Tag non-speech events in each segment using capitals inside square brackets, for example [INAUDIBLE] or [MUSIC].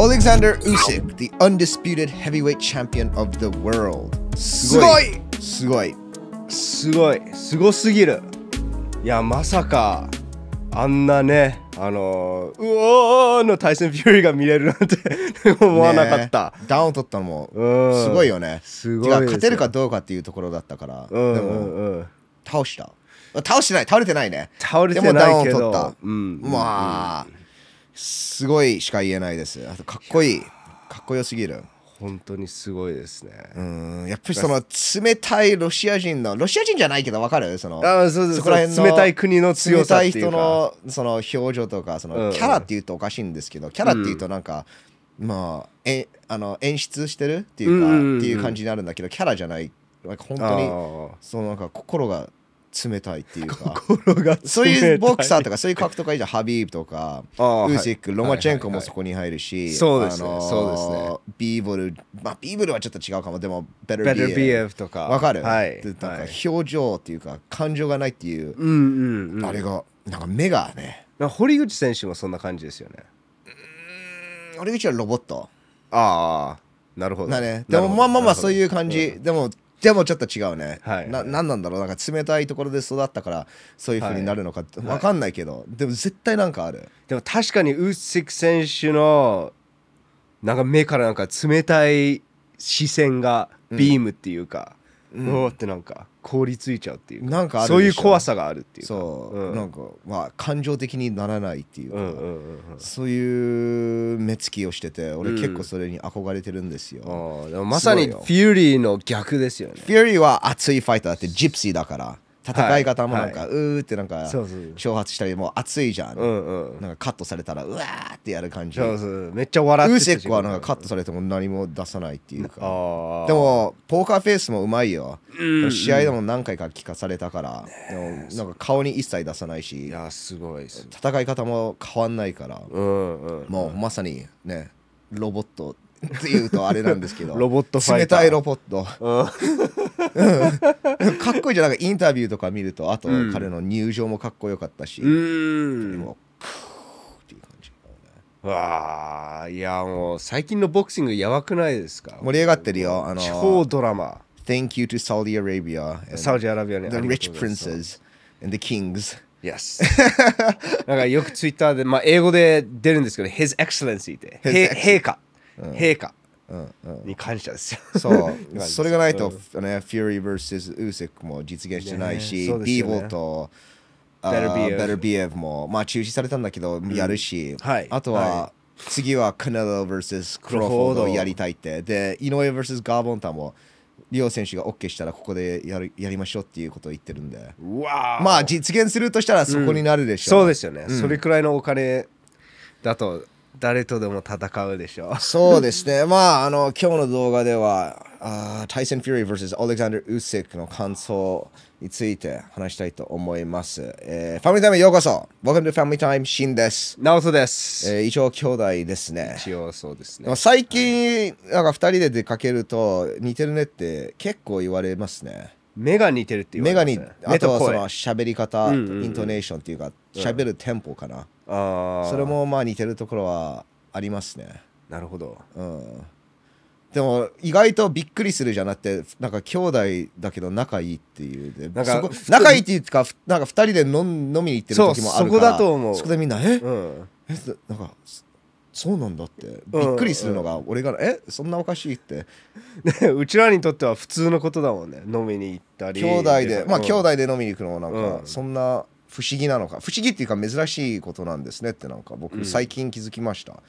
Alexander Usyk, the undisputed heavyweight champion of the world. すごいすごいすごいすごすぎるいや、まさか、あんなね、あのうおーのタイソン・フューリーが見れるなんて思わなかった、ね、ダウンを取ったのもすごいよねすごい、ね、勝てるかどうかっていうところだったから、うんうんうん、でも倒した倒してない倒れてないね倒れてないけどダウンを取った、うん、まあ、うんすごいしか言えないですあとかっこいいかっこよすぎる本当にすごいですねうんやっぱりその冷たいロシア人のロシア人じゃないけど分かるそのあそうですそこら辺冷たい国の強さ冷たい人のその表情とかそのキャラっていうとおかしいんですけど、うん、キャラっていうとなんか、うん、まあえあの演出してるっていうか、うんうんうん、っていう感じになるんだけどキャラじゃない本当にそのなんか心が冷たいっていうかそういうボクサーとかそういう格闘家じゃハビーブとかウーシック、ロマチェンコもそこに入るし、そうですねそうですねビーボルまあビーボルはちょっと違うかもでもベルビエフとかわかる、はい、なんか表情っていうか感情がないっていう,、あれがなんか目がね堀口選手もそんな感じですよね堀口はロボットああなるほど、ね、でもまあまあまあそういう感じ、でもじゃあもうちょっと違うね、はい、な何なんだろうなんか冷たいところで育ったからそういうふうになるのか、って分かんないけど、でも絶対なんかあるでも確かにウッシク選手のなんか目からなんか冷たい視線がビームっていうか、うん、おってなんか凍りついちゃうっていうなんかそういう怖さがあるっていうそう、うん、なんかまあ感情的にならないっていうか、うんうんうんうん、そういう目つきをしてて俺結構それに憧れてるんですよ、うん、まさにフューリーの逆ですよねフューリーは熱いファイターだってジプシーだから戦い方もなんか、うーってなんか挑発したりもう熱いじゃん,、なんかカットされたらうわーってやる感じめっちゃ笑ってウセックはなんかカットされても何も出さないっていうかでもポーカーフェイスもうまいよ、試合でも何回か聞かされたから、でもなんか顔に一切出さないしいやすごい戦い方も変わんないから、もうまさにねロボットっていうとあれなんですけどロボット冷たいロボット、うん、かっこいいじゃなんかインタビューとか見るとあと彼の入場もかっこよかったし、うん、わあいやもう最近のボクシングやばくないですか盛り上がってるよあの地方ドラマ Thank you to Saudi Arabia サウジアラビアに The rich princes and the kings Yes. [LAUGHS] なんかよくツイッターで、まあ、英語で出るんですけど、His Excellency って、陛下。陛下に感謝ですよ、そう [LAUGHS] それがないと、ね、ューリー vs. ウーセックも実現してないし、ビーボとベルビエフも、まあ、中止されたんだけど、やるし、はい、あとは、次はカネロ vs クロフォードをやりたいって。で、井上 vs ガーボンタも、リオ選手が OK したらここでやるやりましょうっていうことを言ってるんで。まあ実現するとしたらそこになるでしょう、うん、そうですよね、うん、それくらいのお金だと誰とでも戦うでしょう。そうですね。[LAUGHS] まあ、あの、今日の動画では、タイソン・フューリー vs オレクサンダー・ウッセクの感想について話したいと思います。えー、ファミリータイムようこそ !Welcome to Family Time! シンです。ナオトです。えー、一応兄弟ですね。一応そうですね。最近、はい、なんか二人で出かけると、似てるねって結構言われますね。目が似てるっていう、ね、目が似あとはその喋り方、イントネーションっていうか喋るテンポかな、うん、それもまあ似てるところはありますねなるほど、うん、でも意外とびっくりするじゃなくてなんか兄弟だけど仲いいっていうなんか仲いいっていうかなんか2人で飲飲みに行ってる時もあるからそこだと思うそこでみんなえ、うん、えなんかそうなんだってびっくりするのが俺が「うん、えそんなおかしい」って [LAUGHS] うちらにとっては普通のことだもんね飲みに行ったり兄弟でまあ、う兄弟で飲みに行くのもなんか、そんな不思議なのか不思議っていうか珍しいことなんですねってなんか僕最近気づきました、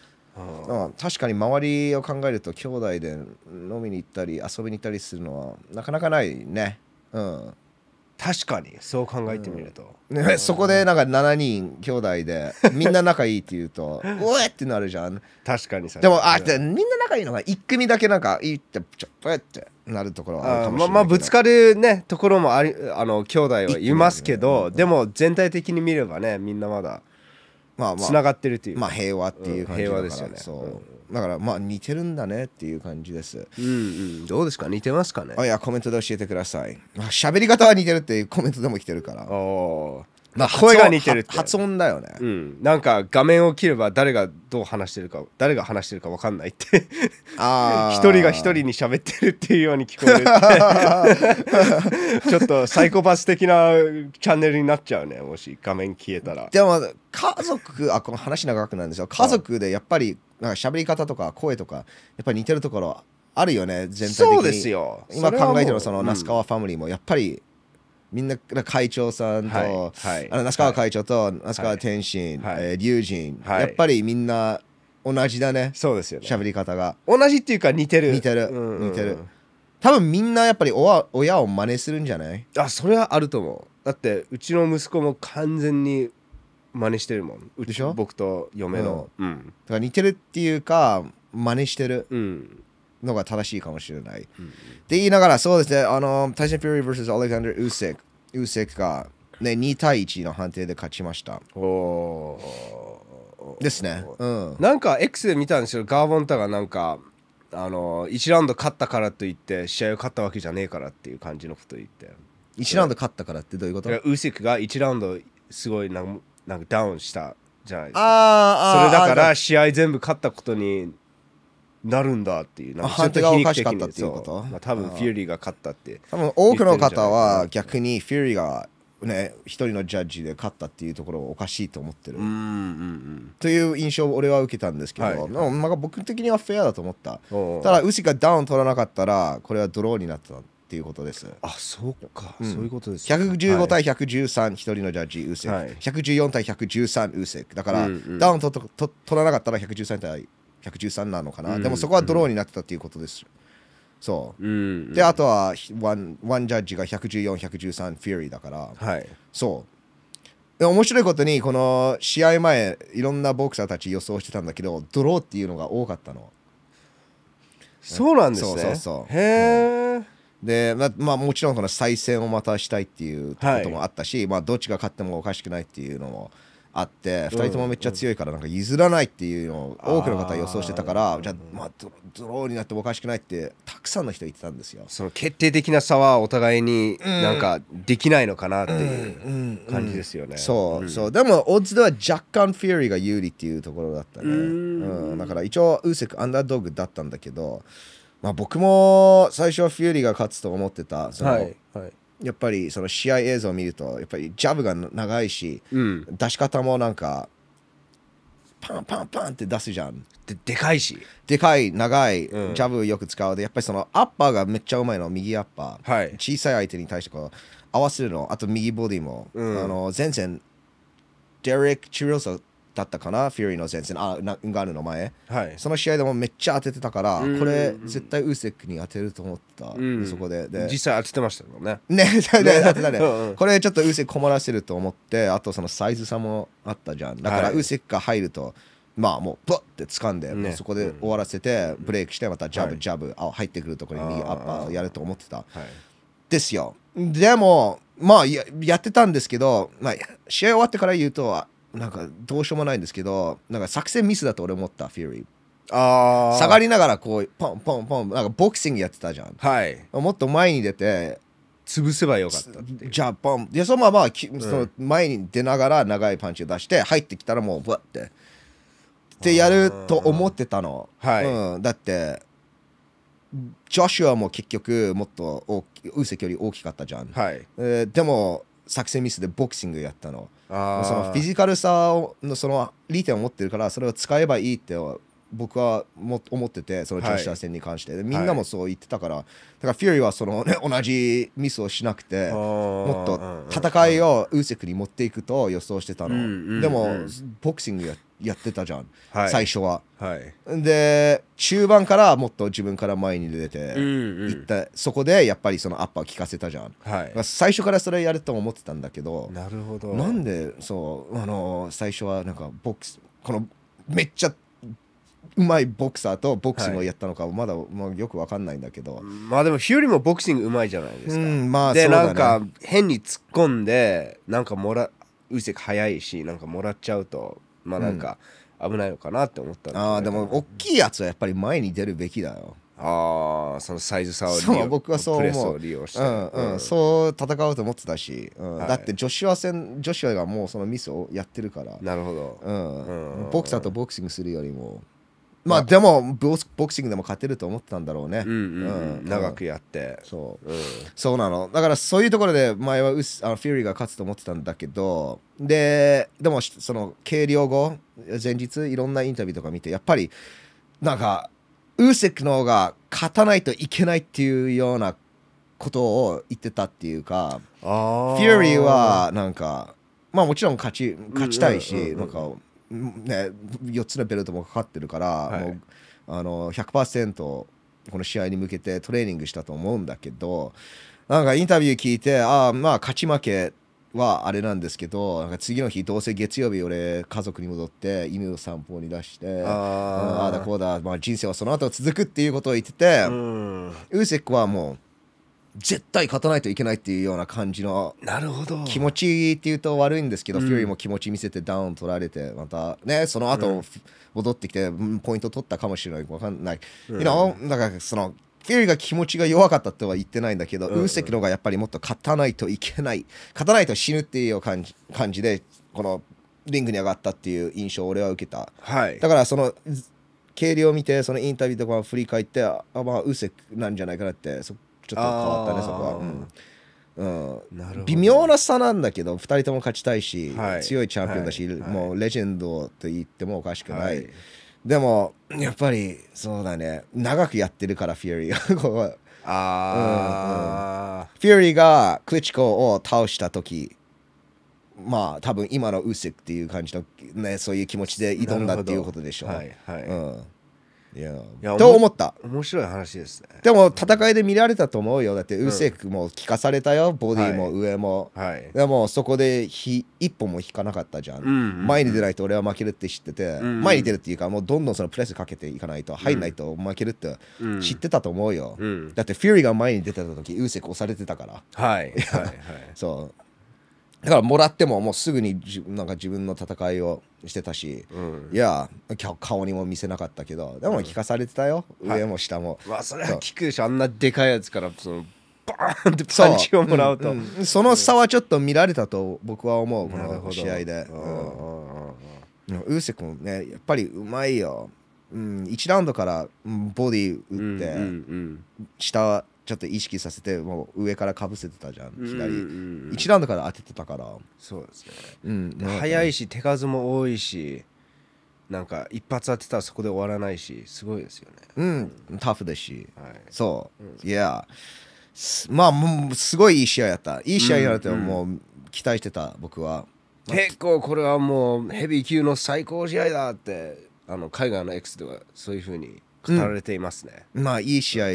うん、確かに周りを考えると兄弟で飲みに行ったり遊びに行ったりするのはなかなかないねうん確かにそう考えてみると、うん、ね、そこでなんか7人兄弟でみんな仲いいって言うと「[LAUGHS] おえ!」ってなるじゃん確かにさでもあ、でみんな仲いいのが1組だけなんか「いい」ってちょっとってなるところはあるかもしれないまあ、まあ、ぶつかるねところもありあの兄弟はいますけど、ねでも全体的に見ればねみんなまだまあまあ、つながってるっていうまあ平和っていう感じ、うん、平和ですよねそう、だからまあ似てるんだねっていう感じです。うんうん、どうですか似てますかねあいやコメントで教えてください。あ喋り方は似てるっていうコメントでも来てるから。ああまあ、[LAUGHS] 声が似てる発音だよね、うん、なんか画面を切れば誰がどう話してるか誰が話してるか分かんないってあ [LAUGHS] 一人が一人に喋ってるっていうように聞こえる [LAUGHS] ちょっとサイコパス的なチャンネルになっちゃうねもし画面消えたらでも家族あこの話長くなんですよ家族でやっぱりなんか喋り方とか声とかやっぱり似てるところあるよね全体的にそうですよ今考えてるその那須川ファミリーもやっぱり、みんな会長さんと、はい、あの那須川会長と那須川天心、はいえー、龍神、やっぱりみんな同じだねそうですよね喋り方が同じっていうか似てる似てる、うんうん、似てる多分みんなやっぱり親を真似するんじゃないあそれはあると思うだってうちの息子も完全に真似してるもんでしょ僕と嫁の、うん、うん、だから似てるっていうか真似してる、うん、のが正しいかもしれない。うん、言いながら、そうですね、あの、タイソン・フューリー vs アレクサンダー・ウセク、ウセクが、ね、2対1の判定で勝ちました。ですね。うん、なんか X で見たんですよ、ガーボンタがなんか、あの1ラウンド勝ったからといって試合を勝ったわけじゃねえからっていう感じのこと言って1ラウンド勝ったからってどういうことウセクが1ラウンドすごいなんかダウンしたじゃないですかそれだから試合全部勝ったことになるんだっていうなんか判定がおかしかったっていうことまあ、多分フィーリーが勝ったって多分多くの方は逆にフィーリーがね一人のジャッジで勝ったっていうところおかしいと思ってる、うんうん、うん、という印象を俺は受けたんですけど、はい、まあ、僕的にはフェアだと思ったただウシがダウン取らなかったらこれはドローになったっていうことですあそうか、うん、そういうことです115対113、はい、1人のジャッジウセ、はい、114対113ウセだから、うんうん、ダウン取取取らなかったら113対113なのかな、うん、でもそこはドローになってたっていうことです。そう、うんであとはワンワンジャッジが114113フィーリーだから、はい、そう面白いことにこの試合前いろんなボクサーたち予想してたんだけどドローっていうのが多かったのそうなんですねそうそうへえ、うん、でまあ、もちろんこの再戦をまたしたいっていうこともあったし、はい、まあ、どっちが勝ってもおかしくないっていうのもあって2人ともめっちゃ強いからなんか譲らないっていうのを多くの方は予想してたからじゃあまあドローになってもおかしくないってたくさんの人言ってたんですよその決定的な差はお互いになんかできないのかなっていう感じですよね、そうそうでもオッズでは若干フィーリーが有利っていうところだったねうん、だから一応ウーセクアンダードッグだったんだけどまあ僕も最初はフィーリーが勝つと思ってたその、はいはいやっぱりその試合映像を見るとやっぱりジャブが長いし、うん、出し方もなんかパンパンパンって出すじゃんででかいしでかい長い、ジャブよく使うでやっぱりそのアッパーがめっちゃうまいの右アッパー、はい、小さい相手に対してこう合わせるのあと右ボディも、うん、あの前線デレック・チュローソだったかな、フューリーの前線、あ、ナガールの前、はい、その試合でもめっちゃ当ててたから、これ、絶対ウーセックに当てると思った、そこでで。実際当ててましたもんね。ね、当てたね。これ、ちょっとウーセック困らせると思って、あとそのサイズ差もあったじゃん。だから、ウーセックが入ると、まあもうブッて掴んで、ね、そこで終わらせて、ブレイクしてまたジャブジャブ、あ入ってくるところに右アッパーやると思ってた、はい、ですよでもまあやってたんですけど、まあ、試合終わってから言うとなんかどうしようもないんですけどなんか作戦ミスだと俺思ったフィーリーあ下がりながらこうポンポンポンなんかボクシングやってたじゃん、はい、もっと前に出て潰せばよかったじゃあポンでそのまま、うん、その前に出ながら長いパンチを出して入ってきたらもうブワッてってやると思ってたの、はいうん、だってジョシュアも結局もっと大きい距離大きかったじゃん、はいえー、でも作戦ミスでボクシングやったのそのフィジカルさのその利点を持ってるからそれを使えばいいって僕はも思っててその女子大戦に関して、はい、みんなもそう言ってたから、だからフューリーはその、ね、同じミスをしなくてもっと戦いをウーセクに持っていくと予想してたの、でもボクシングやってやってたじゃん、はい、最初は、はい、で中盤からもっと自分から前に出ていった、うんうん、そこでやっぱりそのアッパー聞かせたじゃん、はい、最初からそれやると思ってたんだけどなるほどなんでそうあの最初はなんかボックスこのめっちゃうまいボクサーとボクシングをやったのかまだ、まあ、よく分かんないんだけど、まあでも日和もボクシングうまいじゃないですか、うん、まあ、で、ね、なんか変に突っ込んでなんかもらうせ早いしなんかもらっちゃうとまあなんか危ないのかなって思ったんだけああでも大きいやつはやっぱり前に出るべきだよああそのサイズ差を利そう僕はそうプレスを利用して、うんうん、うん、そう戦おうと思ってたし、うん、はい、だって女子は戦女子はもうそのミスをやってるからなるほど、うん、うん、ボクサーとボクシングするよりもまあでもボクシングでも勝てると思ってたんだろうね、うんうんうん長くやってそううん、そうなのだからそういうところで前はウスあのフューリーが勝つと思ってたんだけどででもその計量後前日いろんなインタビューとか見てやっぱりなんかウーセクの方が勝たないといけないっていうようなことを言ってたっていうかフューリーはなんかまあもちろん勝ち勝ちたいし、うんうんうんうん、なんかね、4つのベルトもかかってるから、はい、もうあの100%この試合に向けてトレーニングしたと思うんだけどなんかインタビュー聞いてああまあ勝ち負けはあれなんですけどなんか次の日どうせ月曜日俺家族に戻って犬を散歩に出してああだこうだ、まあ、人生はその後続くっていうことを言ってて、うん、ウーセックはもう絶対勝たないといけないっていうような感じのなるほど気持ちっていうと悪いんですけど、うん、フューリーも気持ち見せてダウン取られてまたねその後、うん、戻ってきてポイント取ったかもしれないわかんない、うん、you know? だからそのフューリーが気持ちが弱かったとは言ってないんだけど、うん、ウーセクの方がやっぱりもっと勝たないといけない勝たないと死ぬっていう感じ感じでこのリングに上がったっていう印象を俺は受けた、はい、だからその計量を見てそのインタビューとか振り返ってあまあウーセクなんじゃないかなってそちょっと変わったねそこは。うんうん、微妙な差なんだけど2人とも勝ちたいし、はい、強いチャンピオンだし、はい、もうレジェンドと言ってもおかしくない、はい、でもやっぱりそうだね長くやってるからフィーリーここあ、うんうん、フィーリーがクリチコを倒した時まあ多分今のウセクっていう感じの、ね、そういう気持ちで挑んだっていうことでしょう、はいはいうんいやと思った面白い話ですねでも戦いで見られたと思うよだってウセクも聞かされたよ、ボディも上も、はい、でもそこでひ一歩も引かなかったじゃんうんうんうん、前に出ないと俺は負けるって知ってて、うんうん、前に出るっていうかもうどんどんそのプレスかけていかないと入んないと負けるって知ってたと思うよ、うんうん、だってフューリーが前に出てた時ウーセク押されてたからはい、はい、はい、[LAUGHS] そうだからもらってももうすぐになんか自分の戦いをしてたし、うんいや顔にも見せなかったけどでも聞かされてたよ、上も下も、わそれは聞くでしょあんなでかいやつからそのバーンってパンチをもらうと、んんその差はちょっと見られたと僕は思うこの試合で、うんうんんうんうんうんウーセ君ねやっぱりうまいよ、うん、1ラウンドからうんボディ打って、うんうんうん下ちょっと意識させてもう上からかぶせてたじゃん左、うん1ラウンドから当ててたからそうですね、うん、早いし手数も多いしなんか一発当てたらそこで終わらないしすごいですよねうんタフだし、はい、そう、うん、いやまあもうすごいいい試合やったいい試合やったもう期待してた僕は結構これはもうヘビー級の最高試合だってあの海外の X ではそういうふうに語られていますね、うん、まあいい試合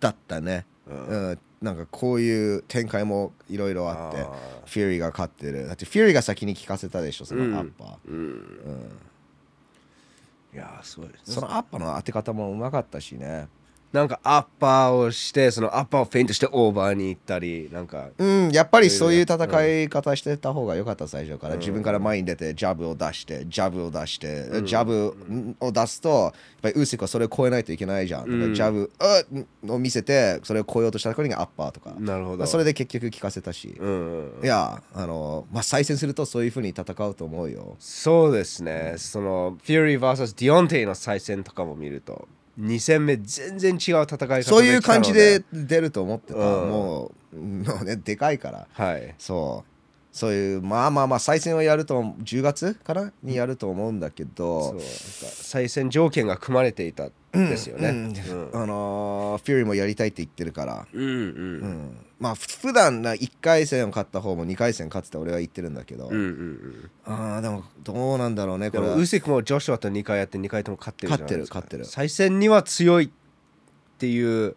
だったね、うん、なんかこういう展開もいろいろあってフィーリーが勝ってるだってフィーリーが先に聞かせたでしょそのアッパー、うん、うんいやすごい、そのアッパーの当て方もうまかったしねなんかアッパーをしてそのアッパーをフェイントしてオーバーに行ったりなんかうんやっぱりそういう戦い方してた方が良かった最初から、うん、自分から前に出てジャブを出してジャブを出して、うん、ジャブを出すとやっぱりウースクはそれを超えないといけないじゃん、うん、ジャブを見せてそれを超えようとしたところにアッパーとかなるほどそれで結局効かせたし、いやあのまあ再戦するとそういうふうに戦うと思うよそうですねそのフューリー VS ディオンテイの再戦とかも見ると2戦目全然違う戦いそういう感じで出ると思ってた、うん、もうのねでかいから、はい、そうそういうまあまあまあ再選をやると10月かなにやると思うんだけど再選条件が組まれていたんですよね、うんうん、あのー、フューリーもやりたいって言ってるから、うんうんうん、まあ普段な1回戦を勝った方も2回戦勝ってた俺は言ってるんだけど、うんうんうん、ああでもどうなんだろうねこれウセクもジョシュアと2回やって2回とも勝ってるじゃないですか勝ってる勝ってる再選には強いっていう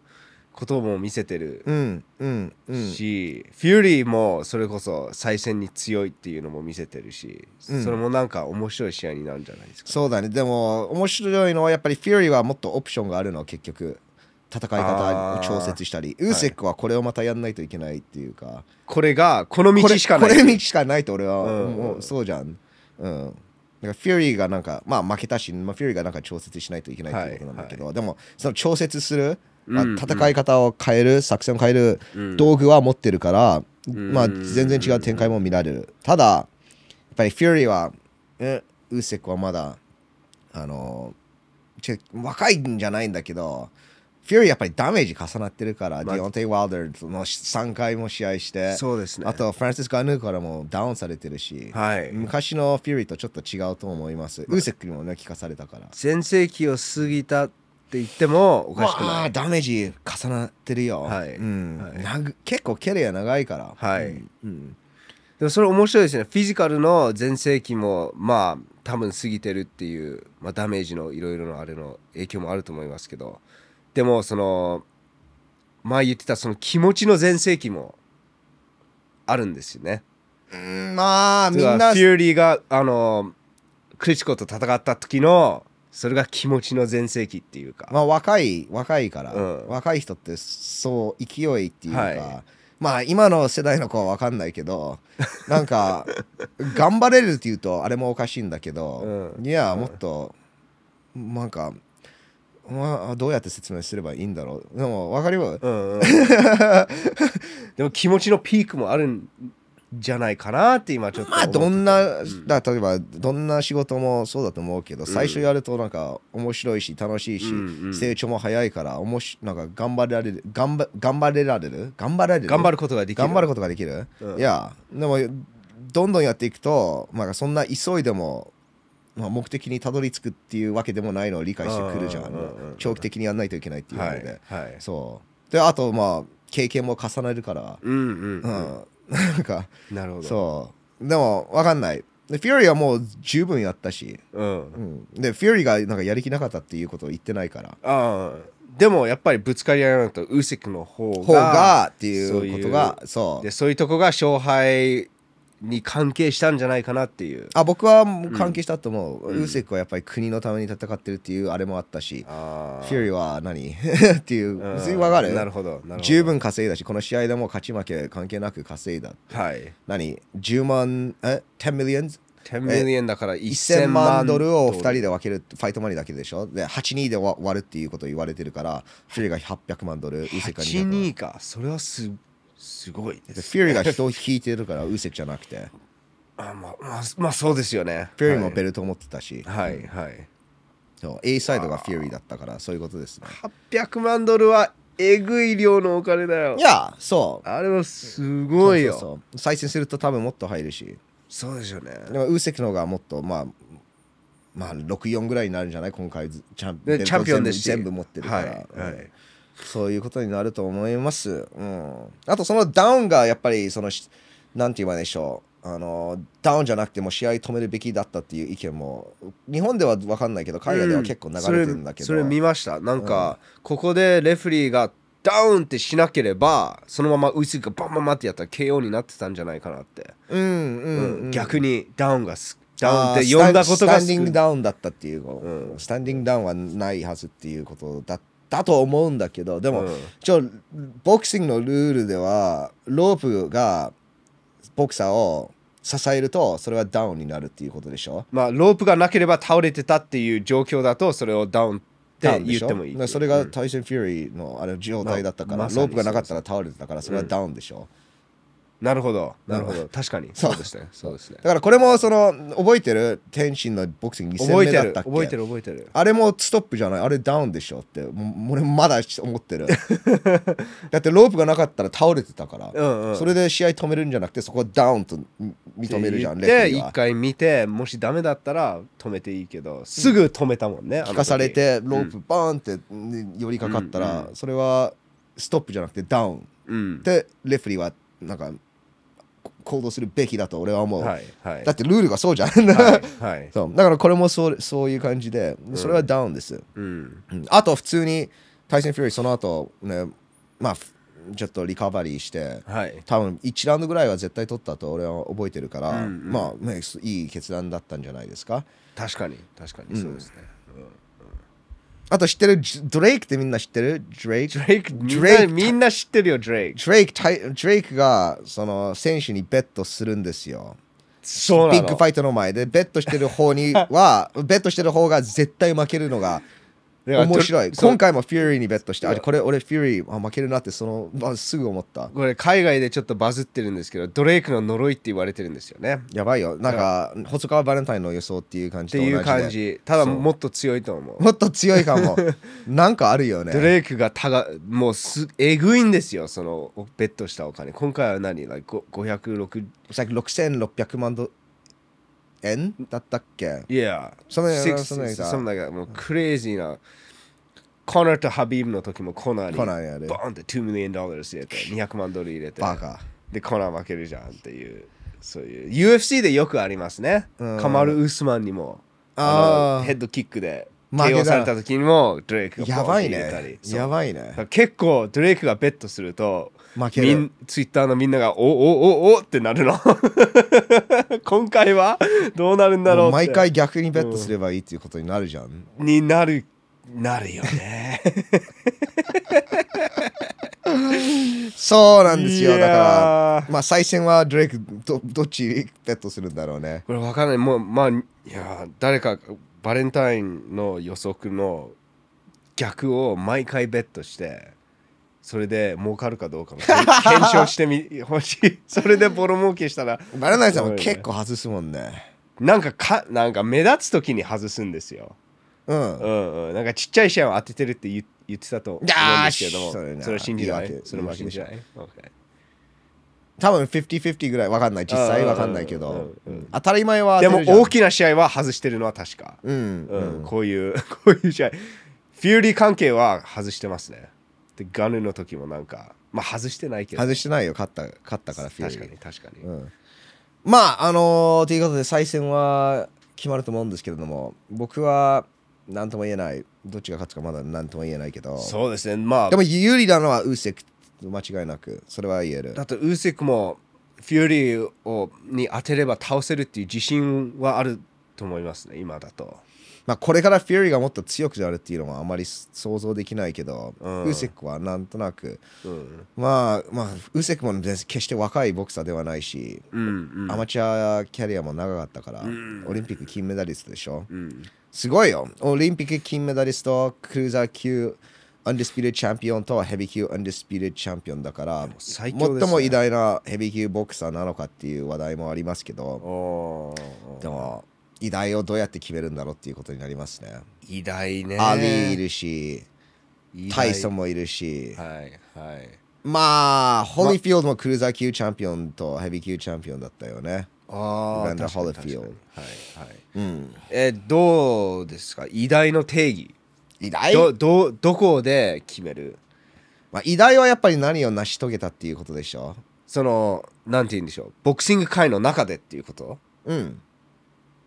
ことも見せてるし、うんうんうん、フューリーもそれこそ再戦に強いっていうのも見せてるし、うん、それもなんか面白い試合になるんじゃないですか、ね、そうだねでも面白いのはやっぱりフューリーはもっとオプションがあるの結局戦い方を調節したりウーセックはこれをまたやんないといけないっていうか、はい、これがこの道しかないこれ道しかないと俺は、うん、もうそうじゃんうんなかフューリーがなんかまあ負けたし、まあ、フューリーがなんか調節しないといけないっていうことなんだけど、はいはい、でもその調節する戦い方を変える作戦を変える道具は持ってるから、まあ、全然違う展開も見られるただやっぱりフューリーは、えウーセクはまだあの若いんじゃないんだけどフューリーやっぱりダメージ重なってるから、まあ、ディオンテイ・ワールドの3回も試合してそうです、ね、あとフランシス・ガヌーからもダウンされてるし、はい、昔のフューリーとちょっと違うと思います、まあ、ウーセックにもね聞かされたから全盛期を過ぎたって言ってもおかしくないダメージ重なってるよ、はいうんはい、結構キャリア長いからはい、うんうん、でもそれ面白いですねフィジカルの全盛期もまあ多分過ぎてるっていう、まあ、ダメージのいろいろのあれの影響もあると思いますけどでもその前言ってたその気持ちの全盛期もあるんですよねまあみんなフューリーがあのクリチコと戦った時のそれが気持ちの全盛期っていうかまあ若い若いから、うん、若い人ってそう勢いっていうか、はい、まあ今の世代の子は分かんないけど [LAUGHS] なんか頑張れるっていうとあれもおかしいんだけど、うん、いやもっと、うん、なんかまあ、どうやって説明すればいいんだろうでも分かります、うんうん、[LAUGHS] でも気持ちのピークもあるんじゃないかなって今ちょっとまあどんな、だ例えばどんな仕事もそうだと思うけど、最初やるとなんか面白いし楽しいし、成長も早いからおもしなんか頑張られる頑張頑張れられる頑張られる頑張ることができる頑張ることができる、うん、いやでもどんどんやっていくと、まあ、そんな急いでも、まあ、目的にたどり着くっていうわけでもないのを理解してくるじゃん、長期的にやんないといけないっていうので、はいはい、そうであとまあ経験も重ねるから、うんうんうん、うんなんかなるほどそうでもわかんないでフューリーはもう十分やったし、うんうん、でフューリーがなんかやる気なかったっていうことを言ってないからああでもやっぱりぶつかり合わなとウーセクの方が方がっていうことがそうそうでそういうとこが勝敗に関係したんじゃないかなっていうあ僕は関係したと思う、うん、ウーセクはやっぱり国のために戦ってるっていうあれもあったし、うん、フューリーは何 [LAUGHS] っていう別に分かるなるほど十分稼いだしこの試合でも勝ち負け関係なく稼いだはい何10万え10 m i l l i o n 10ミリエンだから1000万ドルを2人で分けるファイトマネーだけでしょで82で割るっていうこと言われてるからフューリーが800万ドルウセクが2 0 0万82かそれはすっすごいです、ね、フィーリーが人を引いてるからウセじゃなくてあまあまあ、まあ、そうですよねフィーリーもベルト持ってたしはいはい、そう A サイドがフィーリーだったからそういうことですね800万ドルはえぐい量のお金だよいやそうあれはすごいよそうそう再生すると多分もっと入るしそうですよねでもウーセクの方がもっとまあまあ64ぐらいになるんじゃない今回チャンピオンで全部持ってるから、はいはい、そういうことになると思います。うん。あとそのダウンがやっぱりその、なんて言わないでしょう。あの、ダウンじゃなくても試合止めるべきだったっていう意見も、日本では分かんないけど、海外では結構流れてるんだけど。うん、それそれ見ました。なんか、うん、ここでレフリーがダウンってしなければ、そのままウイスがバンバンバンってやったら KO になってたんじゃないかなって。うん、うん、うん。逆にダウンがすダウンって呼んだことがスタンディングダウンだったっていう、うん、スタンディングダウンはないはずっていうことだった。だと思うんだけどでも、うん、ちょボクシングのルールではロープがボクサーを支えるとそれはダウンになるっていうことでしょまあロープがなければ倒れてたっていう状況だとそれをダウンって言ってもいいそれがタイソン・フューリーのあれ状態だったから、まあま、ロープがなかったら倒れてたからそれはダウンでしょ、うんなるほどなるほど確かにそうですねそうですねだからこれもその覚えてる天心のボクシング2戦目だったっけ覚えてる覚えてるえてるあれもストップじゃないあれダウンでしょって俺まだ思ってる [LAUGHS] だってロープがなかったら倒れてたから、うんうん、それで試合止めるんじゃなくてそこはダウンと認めるじゃんレフ一回見てもしダメだったら止めていいけどすぐ止めたもんね、うん、聞かされてロープバーンって寄りかかったら、うんうん、それはストップじゃなくてダウン、うん、でレフリーはなんか行動するべきだと俺は思う、はいはい、だってルールがそうじゃん、はい [LAUGHS] そうだからこれもそうそういう感じでそれはダウンです、うんうん、あと普通にタイソン・フュリーその後ねまあちょっとリカバリーして、はい、多分1ラウンドぐらいは絶対取ったと俺は覚えてるから、うんうん、まあ、ね、いい決断だったんじゃないですか確かに確かにそうですね、うんあと知ってるドレイクってみんな知ってるドレイクドレイクドレイクみんな知ってるよ、ドレイク。ドレイク、ドレイクがその選手にベットするんですよ。そうビッグファイトの前で、ベットしてる方には、[LAUGHS] ベットしてる方が絶対負けるのが面白い今回もフューリーにベットしてあこれ俺フューリーあ負けるなってその、まあ、すぐ思ったこれ海外でちょっとバズってるんですけどドレイクの呪いって言われてるんですよねやばいよなんか細川バレンタインの予想っていう感じっていう感じただもっと強いと思うもっと強いかも [LAUGHS] なんかあるよねドレイクがたがもうすえぐいんですよそのベットしたお金今回は何 like 560 l 6600万ドル円だったっけ Yeah. Something i something like that. Something like that. もうクレイジーな。コナーとハビーブの時もコナーにコナーボーンって2 million dollars 入れて200万ドル入れてバカでコナー負けるじゃんっていうそういう UFC でよくありますね、うん、カマル・ウスマンにもああ。ヘッドキックで KO された時にもドレイクがやばいねやばいね結構ドレイクがベットすると負けるツイッターのみんなが「おおおおってなるの [LAUGHS] 今回はどうなるんだろうう毎回逆にベットすればいいっていうことになるじゃん、になるなるよね [LAUGHS] そうなんですよだからまあ再選はドレイクどどっちベットするんだろうねこれ分かんないもうまあいや誰かバレンタインの予測の逆を毎回ベットしてそれで儲かるかどうかも [LAUGHS] 検証してみほしいそれでボロ儲けしたらバレないさんも結構外すもんねなんかかなんか目立つ時に外すんですよ、うん、うんうんなんかちっちゃい試合を当ててるって言言ってたと思うんですけどもそれは信じないいそれ負けでしない、多分50-50ぐらい分かんない実際分かんないけど、当たり前はでも大きな試合は外してるのは確か、うんうん、こういうこういう試合フューリー関係は外してますねでガヌの時もなんかまあ外してないけど外してないよ勝った勝ったからフィリー確かに確かに、うん、まああのー、ということで再戦は決まると思うんですけれども僕は何とも言えないどっちが勝つかまだ何とも言えないけどそうですねまあでも有利なのはウーセク間違いなくそれは言えるだってウーセクもフューリーをに当てれば倒せるっていう自信はあると思いますね今だとまあ、これからフィーリーがもっと強くなるっていうのはあまり想像できないけど、うん、ウセクはなんとなく、うん、まあまあウセクも決して若いボクサーではないし、うんうん、アマチュアキャリアも長かったから、うん、オリンピック金メダリストでしょ、うん、すごいよオリンピック金メダリストクルーザー級アンディスピューチャンピオンとヘビー級アンディスピューチャンピオンだから、ね、最も偉大なヘビー級ボクサーなのかっていう話題もありますけどでも偉大をどうやって決めるんだろうっていうことになりますね偉大ねアリーいるしタイソもいるしはいはいまあホリフィールドもクルーザー級チャンピオンとヘビー級チャンピオンだったよねああホリフィールドはいはい、うん、えどうですか偉大の定義偉大どどどこで決めるまあ、偉大はやっぱり何を成し遂げたっていうことでしょそのなんて言うんでしょうボクシング界の中でっていうことうん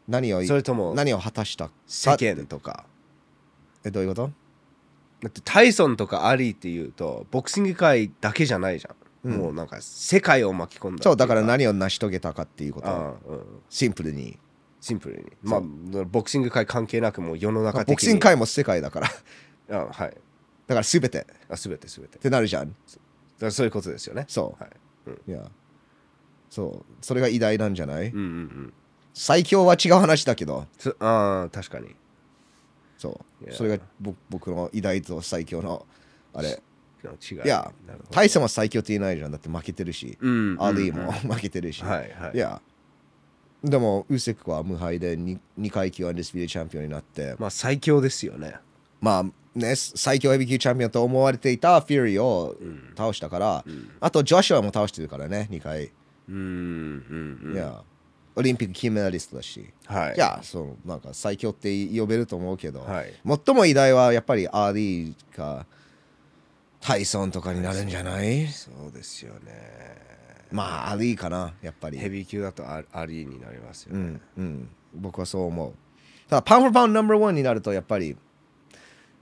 何をそれとも何を果たした世間とかえどういうことだってタイソンとかアリーっていうとボクシング界だけじゃないじゃん、うん、もうなんか世界を巻き込んだそうだから何を成し遂げたかっていうこと、うん、シンプルにシンプルにまあボクシング界関係なくもう世の中的にボクシング界も世界だからあはいだから全てあ全て全てってなるじゃんだからそういうことですよねそう、はいうん、いやそうそれが偉大なんじゃない、うんうんうん最強は違う話だけどああ確かにそうそれが僕の偉大と最強のあれ違いや大差も最強って言えないじゃんだって負けてるし、うん、アリーも、負けてるし、はいはい、いやでもウセクは無敗で 2, 2階級アンデスピチャンピオンになってまあ最強ですよねまあね最強ヘビー級チャンピオンと思われていたフィーリーを倒したから、うん、あとジョシュアも倒してるからね2回うんうん、うん、いやオリンピック金メダリストだし、はい、いやそうなんか最強って呼べると思うけど、はい、最も偉大はやっぱりアーリーかタイソンとかになるんじゃないそうですよねまあアリーかなやっぱりヘビー級だとアリーになりますよね、うん、うん、僕はそう思うただパンフォーパンナンバーワンになるとやっぱり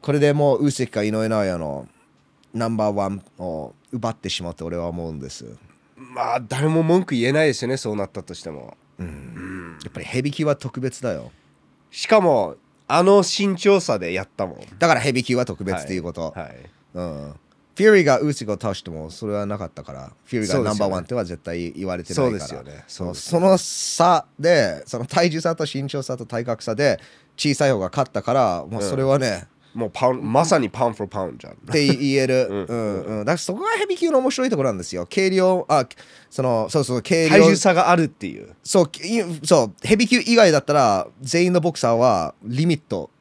これでもうウーセキか井上尚弥のナンバーワンを奪ってしまって俺は思うんですまあ誰も文句言えないですよねそうなったとしてもうん、やっぱり蛇級は特別だよしかもあの身長差でやったもんだから蛇級は特別っていうこと、はい、はい、うんフューリーがウーチが倒してもそれはなかったからフューリーがナンバーワンっては絶対言われてないからそうですよねそのその差でその体重差と身長差と体格差で小さい方が勝ったからもうそれはね、うんもうパンまさにパンフォパウンじゃんって言える、うんだからそこがヘビー級の面白いところなんですよ軽量あそのそうそう軽量体重差があるっていうそうそうヘビー級以外だったら全員のボクサーはリミット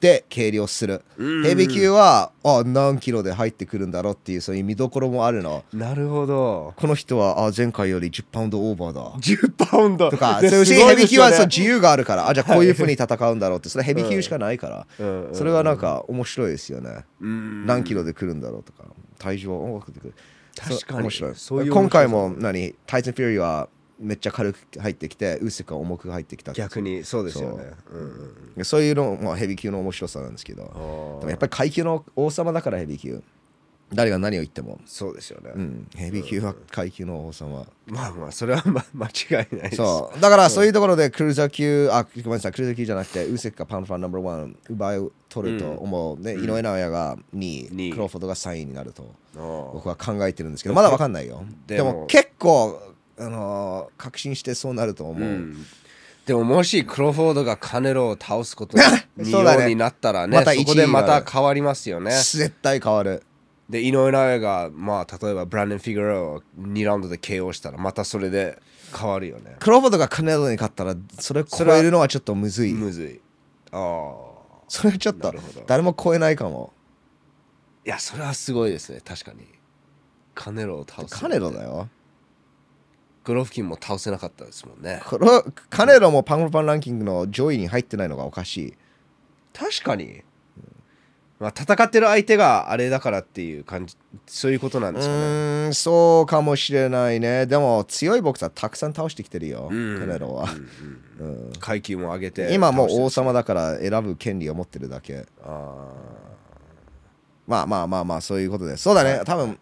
で計量する、うん、ヘビー級はあ何キロで入ってくるんだろうっていうそういう見どころもあるのなるほどこの人はあ前回より10パウンドオーバーだ10パウンドとか [LAUGHS] そういうし、ヘビー級はそう自由があるからあじゃあこういうふうに戦うんだろうってそれヘビー級しかないから、うん、それはなんか面白いですよね、うん、何キロでくるんだろうとか体重を大きく確かに面白い今回も何タイタン・フリーはめっちゃ軽く入ってきてうせス重く入ってきた逆にそうですよねそううんうん、そういうのも、まあ、ヘビー級の面白さなんですけどでもやっぱり階級の王様だからヘビー級誰が何を言ってもそうですよね、うん、ヘビー級は階級の王様、うん、まあまあそれは、ま、[LAUGHS] 間違いないそうだからそういうところでクルーザー級あごめんなさいクルーザー級じゃなくてウせセクがパンファンナンバーワン奪い取ると思う、うん、で井上尚弥が2位クローフォードが3位になると僕は考えてるんですけどまだ分かんないよでも結構あのー、確信してそうなると思う、うん、でももしクロフォードがカネロを倒すこと [LAUGHS] にようになったらねね、またそこでまた変わりますよね絶対変わるで井上尚弥が、まあ、例えばブランデン・フィギュアを2ラウンドで KO したらまたそれで変わるよねクロフォードがカネロに勝ったらそれ超えるのはちょっとむずいむずいああそれはちょっと誰も超えないかもいやそれはすごいですね確かにカネロを倒す、カネロだよグロフキンも倒せなかったですもんね彼らもパンゴパンランキングの上位に入ってないのがおかしい確かに、まあ、戦ってる相手があれだからっていう感じそういうことなんですかねうんそうかもしれないねでも強いボクサーたくさん倒してきてるよ、うん、彼らは、うんうん、階級も上げて今もう王様だから選ぶ権利を持ってるだけあまあまあまあまあそういうことですそうだね多分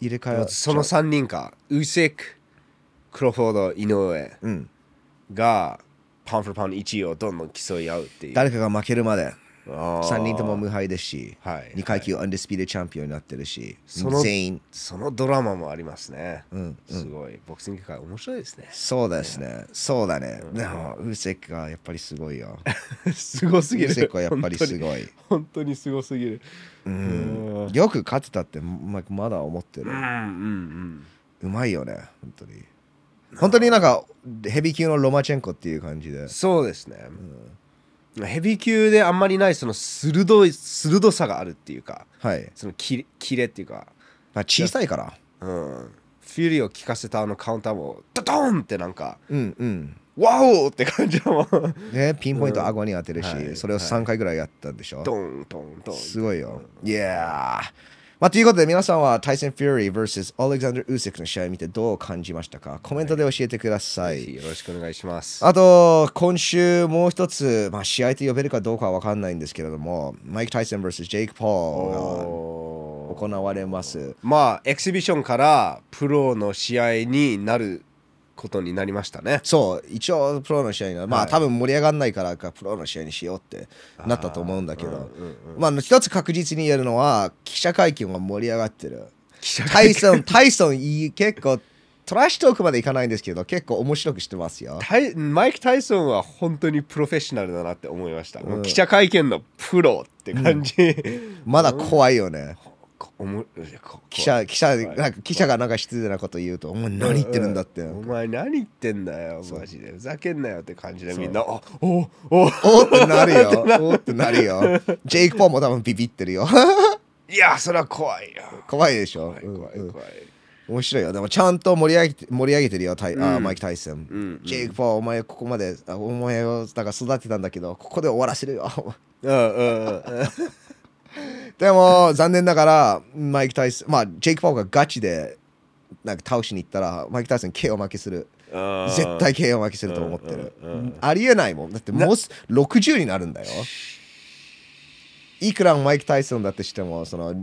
入れ替えその3人かウセククロフォード井上が、うん、パンフォーパン1位をどんどん競い合うっていう誰かが負けるまで3人とも無敗ですし、はい、2階級アンディスピードチャンピオンになってるしその全員そのドラマもありますね、うんうん、すごいボクシング界面白いですねそうですねそうだね、うん、でもウーセックはやっぱりすごいよ [LAUGHS] すごすぎるウーセックはやっぱりすごい本当にすごすぎる、うん、よく勝てたってままだ思ってる、うんうんうん、うまいよね本当に本当になんかヘビー級のロマチェンコっていう感じでそうですね、うんヘビー級であんまりないその鋭い鋭さがあるっていうか、はい、そのキレっていうか、まあ、小さいからうんフューリーを効かせたあのカウンターもドドンってなんかうんうんワオって感じはもねピンポイント顎に当てるし、うんはい、それを3回ぐらいやったんでしょ、はい、ドンドンドンすごいよ、うん、いやーまあ、ということで皆さんはタイソン・フューリー vs オレクサンドル・ウーセクの試合を見てどう感じましたかコメントで教えてください、はい、よろしくお願いしますあと今週もう一つ、まあ、試合と呼べるかどうかは分かんないんですけれどもマイク・タイソン vs ジェイク・ポールが行われますまあエキシビションからプロの試合になることになりましたねそう一応プロの試合には、はい、まあ多分盛り上がんないからかプロの試合にしようってなったと思うんだけど、うんうんうん、まあ一つ確実に言えるのは記者会見は盛り上がってるタイソン [LAUGHS] タイソン結構トラッシュトークまでいかないんですけど結構面白くしてますよマイク・タイソンは本当にプロフェッショナルだなって思いました、うん、記者会見のプロって感じ、うん、まだ怖いよねおも記者記者なんか記者がなんか失礼なこと言うと「お前何言ってるんだ」って、お前何言ってんだよマジでふざけんなよって感じでみんな「おおおおってなるよ [LAUGHS] おってなるよジェイク・ポーも多分ビビってるよ [LAUGHS] いやそれは怖いよ怖いでしょ怖い怖い面白いよでもちゃんと盛り上げて盛り上げてるよタイ、あマイク・タイソン、ジェイク・ォーお前ここまでお前をだから育てたんだけどここで終わらせるようんうんでも、残念ながら、マイク・タイソン、まあ、ジェイク・パーがガチで、なんか倒しに行ったら、マイク・タイソン k を負けする。絶対 k を負けすると思ってる。ありえないもん。だって、もう60になるんだよ。いくらマイク・タイソンだってしてもその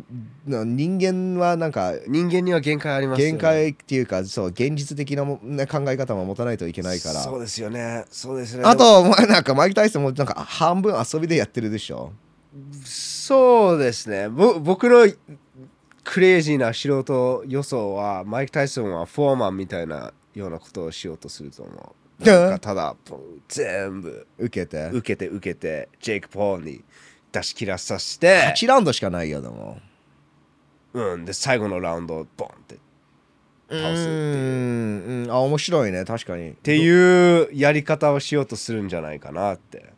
人間はなんか人間には限界あります、ね、限界っていうかそう現実的なも、ね、考え方も持たないといけないからそうですよねそうですねあとなんかマイク・タイソンもなんか半分遊びでやってるでしょそうですね。僕のクレイジーな素人予想は、マイク・タイソンはフォーマンみたいなようなことをしようとすると思う。ただ、全部受けて、受けて、受けて、ジェイク・ポーに出し切らさせて、8ラウンドしかないよ、でも。うん、で、最後のラウンドをボンって倒すっていう。うん、あ、面白いね、確かに。っていうやり方をしようとするんじゃないかなって。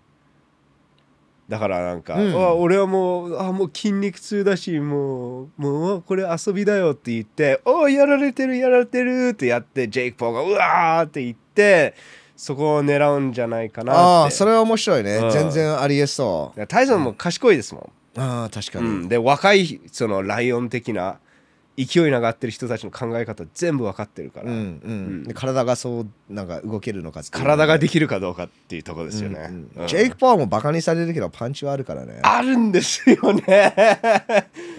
だからなんか、うん、俺はもうあもう筋肉痛だしもうもうこれ遊びだよって言って「おおやられてるやられてる」ってやってジェイク・ポーが「うわ!」って言ってそこを狙うんじゃないかなああそれは面白いね、うん、全然ありえそうタイソンも賢いですもん、うん、ああ確かに、で若いそのライオン的な勢いながってる人たちの考え方全部分かってるから、うんうんうん、体がそうなんか動けるのか体ができるかどうかっていうとこですよね、うんうん、ジェイク・パーもバカにされるけどパンチはあるからねあるんですよね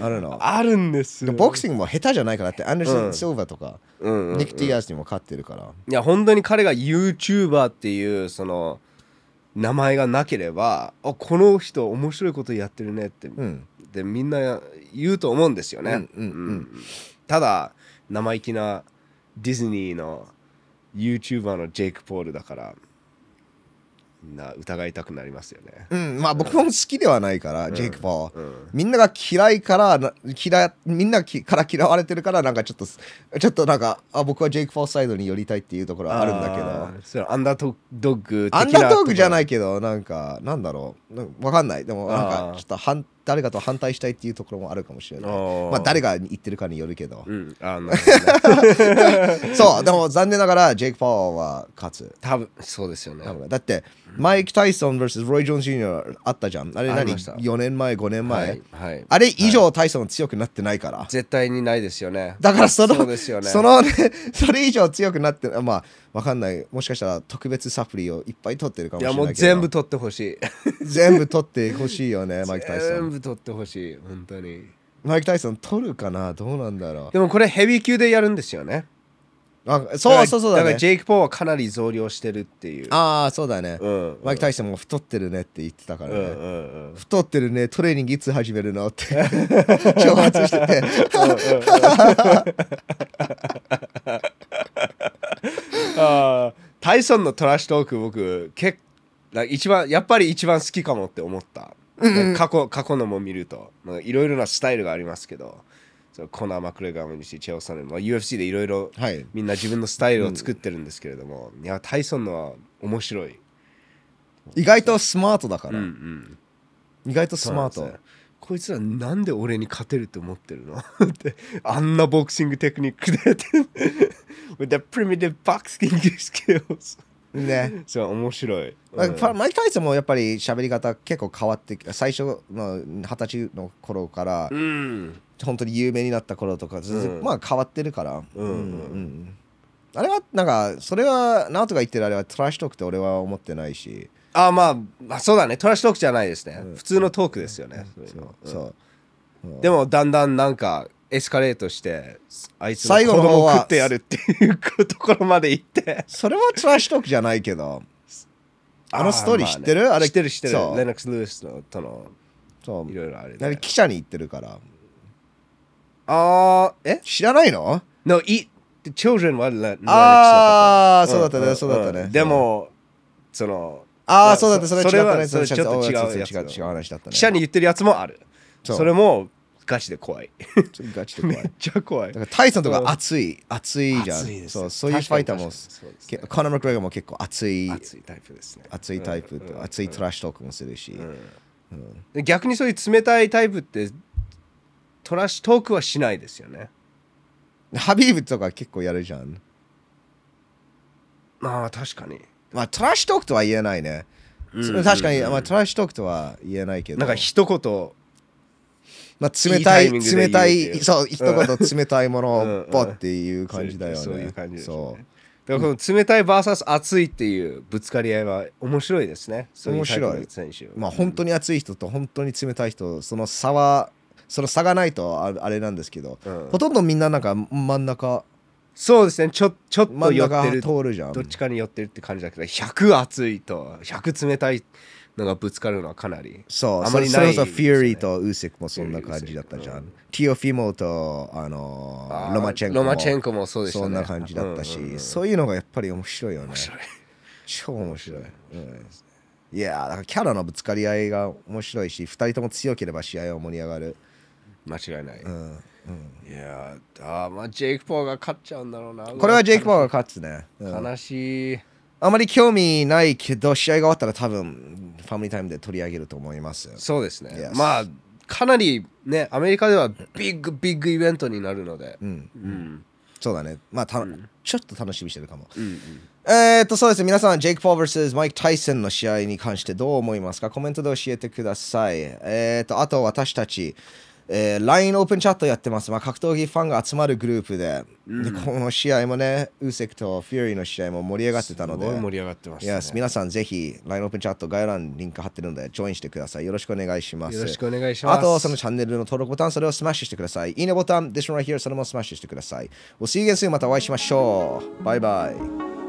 あるのあるんですよボクシングも下手じゃないからってアンデルソン・シルバーとか、うんうんうん、ニック・ティアースにも勝ってるからいや本当に彼が YouTuber っていうその名前がなければあこの人面白いことやってるねって、うん、でみんな言うと思うんですよね、うん、うんうん、ただ生意気なディズニーの YouTuber のジェイク・ポールだからな疑いたくなりますよね。うん、まあ僕も好きではないから、うん、ジェイク・ォー、うん、みんなが嫌いから嫌みんなから嫌われてるからなんかちょっとちょっとなんかあ僕はジェイク・ォーサイドに寄りたいっていうところはあるんだけどそれアンダードッグアンダートッグじゃないけどなんかなんだろうわかんないでもなんかちょっと反対誰かと反対したいっていうところもあるかもしれないまあ誰が言ってるかによるけど、うん、あ [LAUGHS] そうでも残念ながらジェイク・パワーは勝つ多分そうですよねだってマイク・タイソン vs ロイ・ジョン・ジュニアあったじゃんあれ何あ4年前5年前、はいはい、あれ以上、タイソン強くなってないから絶対にないですよねだからそのそ,、ね、そのねそれ以上強くなってまあわかんないもしかしたら特別サプリをいっぱい取ってるかもしれないけどいやもう全部取ってほしい全部取ってほしいよね [LAUGHS] マイク・タイソン全部取ってほしい本当にマイク・タイソン取るかなどうなんだろうでもこれヘビー級でやるんですよねあそうそうそうだ、ね,、からジェイク・ポーはかなり増量してるっていうああそうだね、うんうん、マイク・タイソンも太ってるねって言ってたからね、うんうんうん、太ってるねトレーニングいつ始めるのって [LAUGHS] 挑発してて [LAUGHS] あタイソンのトラッシュトーク僕結一番やっぱり一番好きかもって思った、うんうん、過去過去のも見るといろいろなスタイルがありますけどコナー・マクレガーもいるしチェオさんも、まあ、UFC でいろいろみんな自分のスタイルを作ってるんですけれども、うん、いやタイソンのは面白い意外とスマートだから、うんうん、意外とスマート、こいつらなんで俺に勝てると思ってるの [LAUGHS] ってあんなボクシングテクニックでやってる [LAUGHS] With the primitive boxing [LAUGHS] skills ね、そう面白い、うん、マイク・タイソンもやっぱり喋り方結構変わって最初の二十歳の頃から、うん、本当に有名になった頃とか、うん、まあ変わってるから、うんうん、あれはなんかそれは直人が言ってるあれはトラッシュトークって俺は思ってないしあまあ、まあそうだねトラッシュトークじゃないですね、うん普通のトークですよね、そうそううんでもだんだんなんかエスカレートしてあいつの最子後の供を食ってやるっていうところまで行ってそれはトラッシュトークじゃないけどあのストーリー知ってるあれ知ってる知ってるそうレノックス・ルースのとのそういろいろあれで記者に言ってるからああえ知らないの No, eat the children はレックスだったああそうだったねそうだったねでもそのああそうだったそれは違ったねそれちょっと違う違う違う話だったね記者に言ってるやつもあるそれもガチで怖いガチで怖いめっちゃ怖いだからタイソンとか熱い熱いじゃんそうそういうファイターもコナー・マクレガーも結構熱い熱いタイプですね熱いタイプ熱いトラッシュトークもするし逆にそういう冷たいタイプってトラッシュトークはしないですよねハビーブとか結構やるじゃんまあ確かにまあ、トラッシュトークとは言えないね。確かに、まあ、トラッシュトークとは言えないけど。なんか一言、まあ、冷たい冷たい、そう、一言冷たいものをポっていう感じだよね。そういう感じそだからこの冷たい VS 熱いっていうぶつかり合いは面白いですね。面白い。まあ本当に熱い人と本当に冷たい人、その差は、その差がないとあれなんですけど、ほとんどみんななんか真ん中そうですねちょちょっと寄ってる通るじゃんどっちかに寄ってるって感じだけど100熱いと100冷たいのがぶつかるのはかなりそうあまりない、ね、それこそフィーリーとウーセクもそんな感じだったじゃん、うん、ティオフィモとあのー、ロマチェンコロマチェンコもそうでした、ね、そんな感じだったし、うんうんうん、そういうのがやっぱり面白いよね面白い超面白い、うん、いやだからキャラのぶつかり合いが面白いし2人とも強ければ試合は盛り上がる間違いない、うんいやあまあジェイク・ポーが勝っちゃうんだろうなこれはジェイク・ポーが勝つね、悲しいあまり興味ないけど試合が終わったら多分ファミリータイムで取り上げると思いますそうですね、まあかなりねアメリカではビッグビッグイベントになるので、うん、うん、そうだねまあた、うん、ちょっと楽しみしてるかも、うんうん、えっとそうです皆さんジェイク・ポー vs マイク・タイソンの試合に関してどう思いますかコメントで教えてくださいえー、っとあと私たちえー、LINE オープンチャットやってます。まあ、格闘技ファンが集まるグループでで、この試合もね、ウーセクとフューリーの試合も盛り上がってたので、盛り上がってます。皆さんぜひ LINE オープンチャット概要欄にリンク貼ってるので、ジョインしてください。よろしくお願いします。よろしくお願いします。あと、そのチャンネルの登録ボタン、それをスマッシュしてください。いいねボタン、This one right here、それもスマッシュしてください。お see you again soon。またお会いしましょう。バイバイ。